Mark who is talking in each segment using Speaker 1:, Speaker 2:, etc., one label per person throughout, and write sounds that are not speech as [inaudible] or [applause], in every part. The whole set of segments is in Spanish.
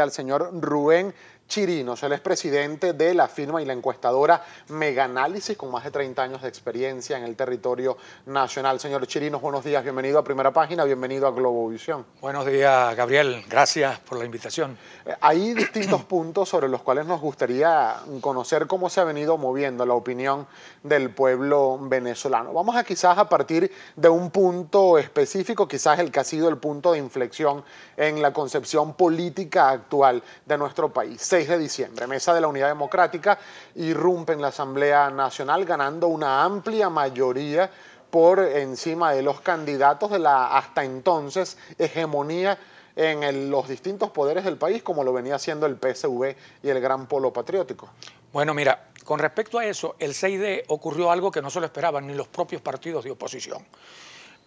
Speaker 1: al señor Rubén Chirinos, él es presidente de la firma y la encuestadora Mega Análisis, con más de 30 años de experiencia en el territorio nacional. Señor Chirinos, buenos días, bienvenido a Primera Página, bienvenido a Globovisión. Buenos días, Gabriel, gracias por la invitación. Eh, hay distintos [clears throat] puntos sobre los cuales nos gustaría conocer cómo se ha venido moviendo la opinión del pueblo venezolano. Vamos a quizás a partir de un punto específico, quizás el que ha sido el punto de inflexión en la concepción política actual de nuestro país 6 de diciembre. Mesa de la Unidad Democrática irrumpe en la Asamblea Nacional ganando una amplia mayoría por encima de los candidatos de la hasta entonces hegemonía en los distintos poderes del país, como lo venía haciendo el PSV y el Gran Polo Patriótico.
Speaker 2: Bueno, mira, con respecto a eso, el 6 d ocurrió algo que no se lo esperaban ni los propios partidos de oposición.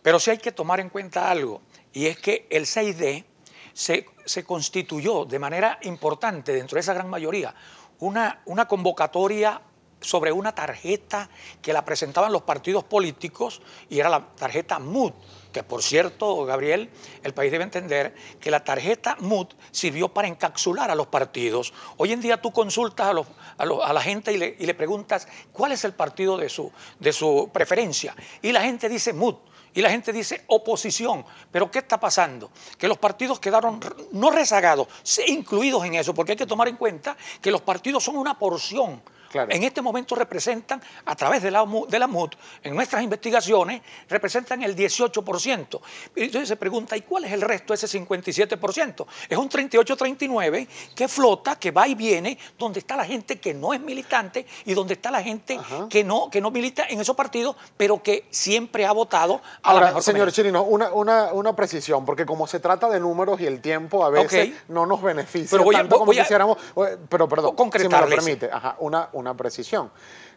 Speaker 2: Pero sí hay que tomar en cuenta algo, y es que el 6D se, constituyó de manera importante dentro de esa gran mayoría una, convocatoria sobre una tarjeta que la presentaban los partidos políticos y era la tarjeta MUD, que por cierto, Gabriel, el país debe entender que la tarjeta MUD sirvió para encapsular a los partidos. Hoy en día tú consultas a, los, a, la gente y le, preguntas cuál es el partido de su, de su preferencia y la gente dice MUD y la gente dice oposición. Pero ¿qué está pasando? Que los partidos quedaron no rezagados, incluidos en eso, porque hay que tomar en cuenta que los partidos son una porción en este momento representan, a través de la, de MUD, en nuestras investigaciones, representan el 18%. entonces se pregunta, ¿y cuál es el resto, de ese 57%? Es un 38-39 que flota, que va y viene, donde está la gente que no es militante y donde está la gente que no, que no milita en esos partidos, pero que siempre ha votado a Ahora, señor
Speaker 1: Chirino, una, precisión, porque como se trata de números y el tiempo, a veces no nos beneficia pero voy a, tanto como eh, Pero perdón, permite. una una precisión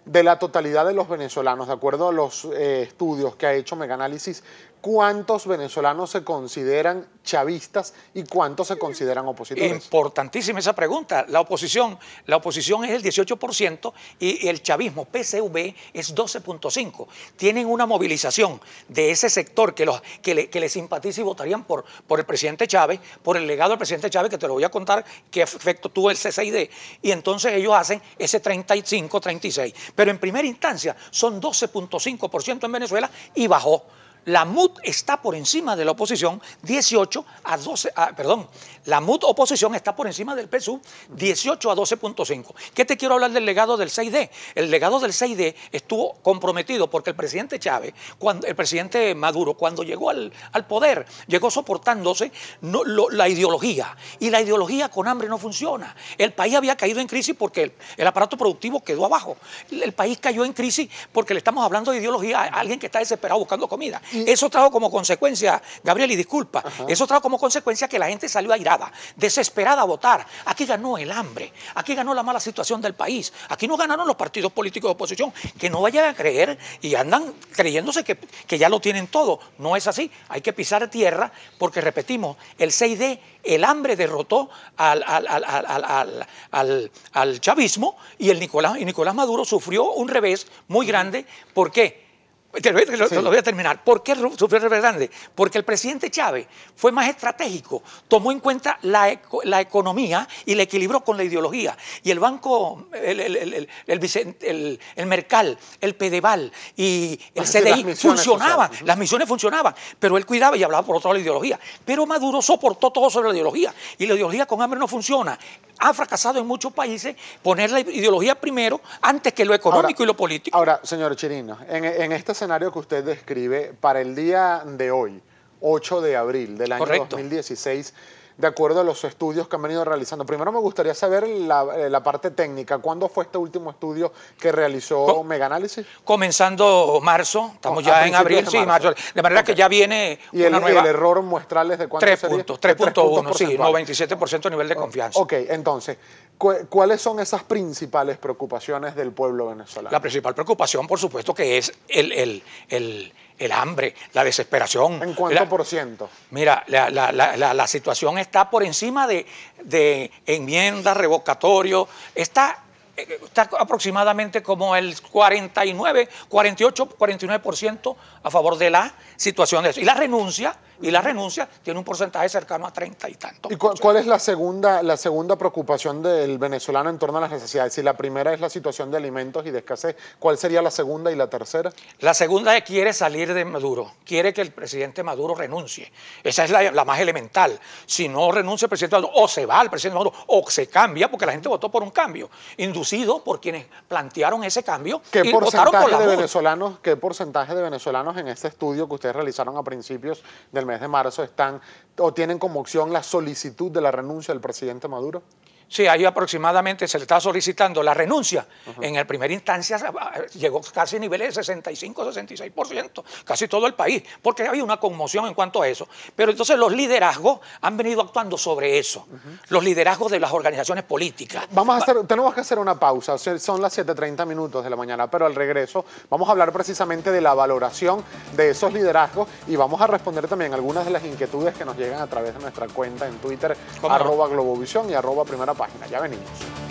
Speaker 1: de la totalidad de los venezolanos, de acuerdo a los eh, estudios que ha hecho Mega Análisis, ¿cuántos venezolanos se consideran chavistas y cuántos se consideran opositores? Importantísima esa pregunta.
Speaker 2: La oposición, la oposición es el 18% y el chavismo PCV es 12.5. Tienen una movilización de ese sector que, los, que, le, que simpatiza y votarían por, por el presidente Chávez, por el legado del presidente Chávez, que te lo voy a contar qué efecto tuvo el c Y entonces ellos hacen ese 35, 36. Pero en primera instancia son 12.5% en Venezuela y bajó la MUD está por encima de la oposición 18 a 12, ah, perdón, la MUD oposición está por encima del PSU 18 a 12.5. ¿Qué te quiero hablar del legado del 6D? El legado del 6D estuvo comprometido porque el presidente Chávez, el presidente Maduro, cuando llegó al, poder, llegó soportándose la ideología. Y la ideología con hambre no funciona. El país había caído en crisis porque el, aparato productivo quedó abajo. el país cayó en crisis porque le estamos hablando de ideología a alguien que está desesperado buscando comida. Eso trajo como consecuencia, Gabriel, y disculpa, eso trajo como consecuencia que la gente salió airada, desesperada a votar. Aquí ganó el hambre, aquí ganó la mala situación del país, aquí no ganaron los partidos políticos de oposición, que no vayan a creer y andan creyéndose que, ya lo tienen todo. No es así, hay que pisar tierra porque, repetimos, el 6D, el hambre derrotó al, chavismo y, el Nicolás, y Nicolás Maduro sufrió un revés muy grande. ¿Por qué? lo, voy a terminar. ¿Por qué sufrió Fernández? Porque el presidente Chávez fue más estratégico, tomó en cuenta la, economía y la equilibró con la ideología. Y el banco, el, Mercal, el Pedeval y el ah, CDI funcionaban, las misiones funcionaban, pero él cuidaba y hablaba por otro la ideología. Pero Maduro soportó todo sobre la ideología y la ideología con hambre no funciona ha fracasado en muchos países poner la ideología primero antes que lo económico y lo político. Ahora, señor
Speaker 1: Chirino, en, este escenario que usted describe, para el día de hoy, 8 de abril del año 2016, de acuerdo a los estudios que han venido realizando. Primero me gustaría saber la, eh, parte técnica. ¿Cuándo fue este último estudio que realizó Mega Análisis?
Speaker 2: Comenzando marzo, estamos oh, ya en abril, De manera que ya viene ¿Y una el, el error
Speaker 1: muestral es de cuánto 3.1, sí, 97% a nivel de oh, confianza. Ok, entonces, ¿cuáles son esas principales preocupaciones del pueblo venezolano? La principal preocupación, por supuesto,
Speaker 2: que es el, el el hambre, la desesperación. ¿En cuánto
Speaker 1: por ciento?
Speaker 2: Mira, la, la, la, situación está por encima de, de enmiendas, revocatorios, está, eh, está aproximadamente como el 49, 48, 49% a favor de la situación de eso. Y la renuncia y la renuncia tiene un porcentaje cercano a treinta y tanto.
Speaker 1: ¿Y cuál, es la segunda, la segunda preocupación del venezolano en torno a las necesidades? Si la primera es la situación de alimentos y de escasez, ¿cuál sería la segunda y la tercera? La segunda es quiere salir de Maduro, quiere que el presidente Maduro renuncie.
Speaker 2: Esa es la, más elemental. Si no renuncia el presidente Maduro, o se va el presidente Maduro, o se cambia, porque la gente votó por un cambio, inducido por quienes plantearon ese cambio. y votaron por la de
Speaker 1: venezolanos? ¿Qué porcentaje de venezolanos en este estudio que ustedes realizaron a principios del mes de marzo están o tienen como opción la solicitud de la renuncia del presidente Maduro? Sí, ahí
Speaker 2: aproximadamente se le está solicitando la renuncia. En la primera instancia ah, llegó casi a niveles de 65, 66%, casi todo el país, porque había una conmoción en cuanto a eso. Pero entonces los liderazgos han venido actuando sobre eso, los liderazgos de las organizaciones políticas.
Speaker 1: Vamos a hacer, tenemos que hacer una pausa, son las 7.30 minutos de la mañana, pero al regreso vamos a hablar precisamente de la valoración de esos liderazgos y vamos a responder también algunas de las inquietudes que nos llegan a través de nuestra cuenta en Twitter, arroba Globovisión y arroba Primera página. Ya venimos.